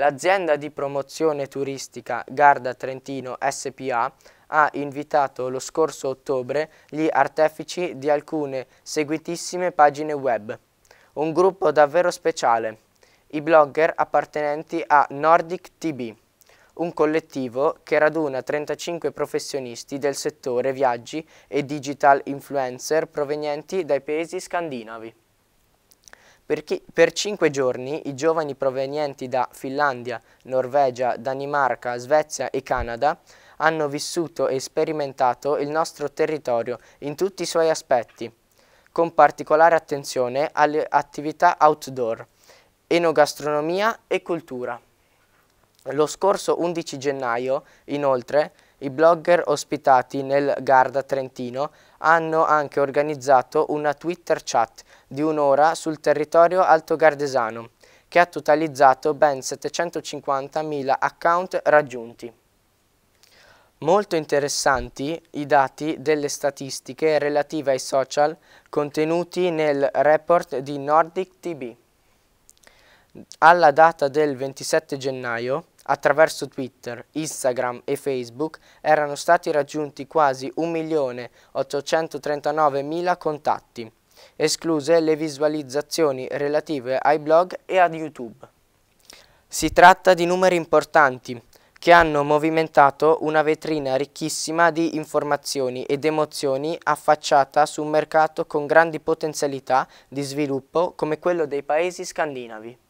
L'azienda di promozione turistica Garda Trentino SPA ha invitato lo scorso ottobre gli artefici di alcune seguitissime pagine web. Un gruppo davvero speciale, i blogger appartenenti a Nordic TB, un collettivo che raduna 35 professionisti del settore viaggi e digital influencer provenienti dai paesi scandinavi. Per, chi, per cinque giorni i giovani provenienti da Finlandia, Norvegia, Danimarca, Svezia e Canada hanno vissuto e sperimentato il nostro territorio in tutti i suoi aspetti, con particolare attenzione alle attività outdoor, enogastronomia e cultura. Lo scorso 11 gennaio, inoltre, i blogger ospitati nel Garda Trentino hanno anche organizzato una Twitter chat di un'ora sul territorio altogardesano, che ha totalizzato ben 750.000 account raggiunti. Molto interessanti i dati delle statistiche relative ai social contenuti nel report di Nordic TB. Alla data del 27 gennaio attraverso Twitter, Instagram e Facebook erano stati raggiunti quasi 1.839.000 contatti, escluse le visualizzazioni relative ai blog e ad YouTube. Si tratta di numeri importanti che hanno movimentato una vetrina ricchissima di informazioni ed emozioni affacciata su un mercato con grandi potenzialità di sviluppo come quello dei paesi scandinavi.